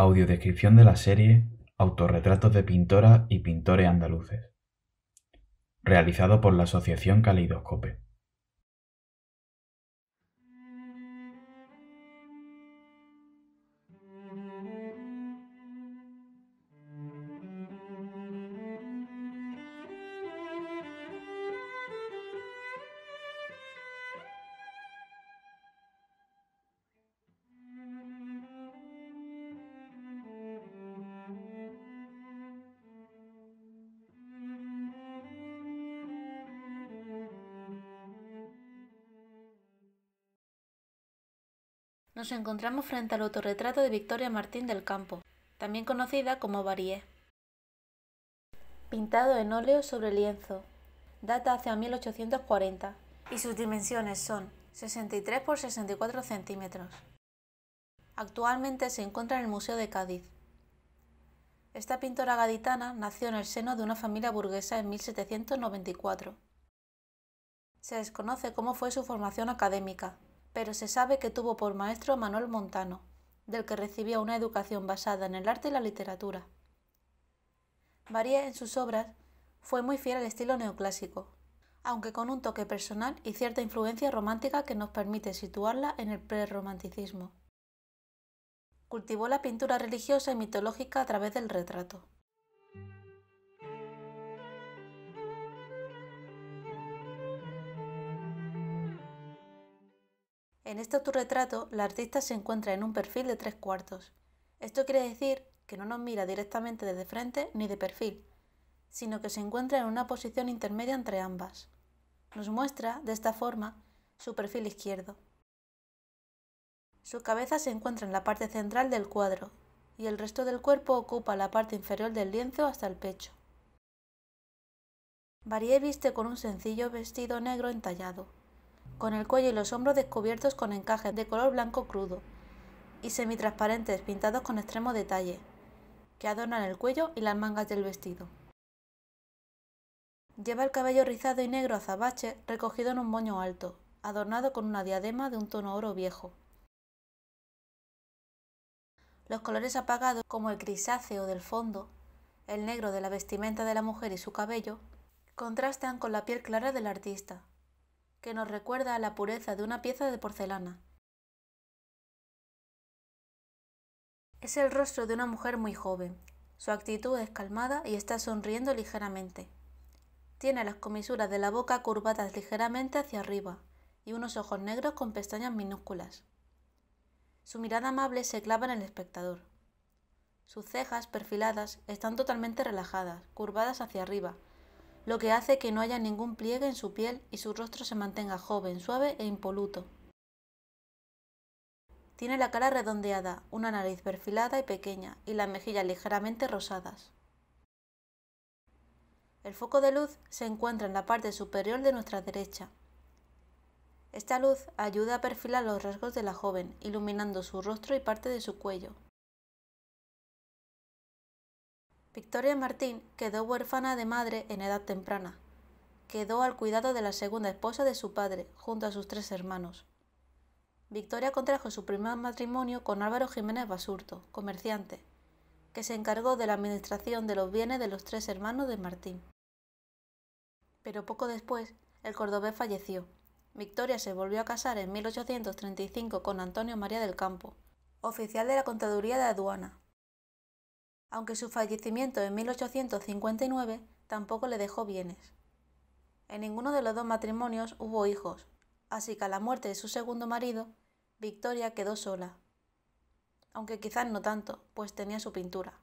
Audiodescripción de la serie Autorretratos de pintoras y pintores andaluces. Realizado por la Asociación Caleidoscope. nos encontramos frente al autorretrato de Victoria Martín del Campo, también conocida como Varié. Pintado en óleo sobre lienzo, data hacia 1840 y sus dimensiones son 63 x 64 centímetros. Actualmente se encuentra en el Museo de Cádiz. Esta pintora gaditana nació en el seno de una familia burguesa en 1794. Se desconoce cómo fue su formación académica, pero se sabe que tuvo por maestro a Manuel Montano, del que recibió una educación basada en el arte y la literatura. María en sus obras fue muy fiel al estilo neoclásico, aunque con un toque personal y cierta influencia romántica que nos permite situarla en el prerromanticismo. Cultivó la pintura religiosa y mitológica a través del retrato. En este autorretrato, la artista se encuentra en un perfil de tres cuartos. Esto quiere decir que no nos mira directamente desde frente ni de perfil, sino que se encuentra en una posición intermedia entre ambas. Nos muestra, de esta forma, su perfil izquierdo. Su cabeza se encuentra en la parte central del cuadro y el resto del cuerpo ocupa la parte inferior del lienzo hasta el pecho. Varie viste con un sencillo vestido negro entallado, con el cuello y los hombros descubiertos con encajes de color blanco crudo y semitransparentes pintados con extremo detalle, que adornan el cuello y las mangas del vestido. Lleva el cabello rizado y negro azabache recogido en un moño alto, adornado con una diadema de un tono oro viejo. Los colores apagados, como el grisáceo del fondo, el negro de la vestimenta de la mujer y su cabello, contrastan con la piel clara del artista, que nos recuerda a la pureza de una pieza de porcelana. Es el rostro de una mujer muy joven. Su actitud es calmada y está sonriendo ligeramente. Tiene las comisuras de la boca curvadas ligeramente hacia arriba y unos ojos negros con pestañas minúsculas. Su mirada amable se clava en el espectador. Sus cejas perfiladas están totalmente relajadas, curvadas hacia arriba, lo que hace que no haya ningún pliegue en su piel y su rostro se mantenga joven, suave e impoluto. Tiene la cara redondeada, una nariz perfilada y pequeña, y las mejillas ligeramente rosadas. El foco de luz se encuentra en la parte superior de nuestra derecha. Esta luz ayuda a perfilar los rasgos de la joven, iluminando su rostro y parte de su cuello. Victoria Martín quedó huérfana de madre en edad temprana. Quedó al cuidado de la segunda esposa de su padre, junto a sus tres hermanos. Victoria contrajo su primer matrimonio con Álvaro Jiménez Basurto, comerciante, que se encargó de la administración de los bienes de los tres hermanos de Martín. Pero poco después, el cordobés falleció. Victoria se volvió a casar en 1835 con Antonio María del Campo, oficial de la Contaduría de Aduana, aunque su fallecimiento en 1859 tampoco le dejó bienes. En ninguno de los dos matrimonios hubo hijos, así que a la muerte de su segundo marido, Victoria quedó sola. Aunque quizás no tanto, pues tenía su pintura.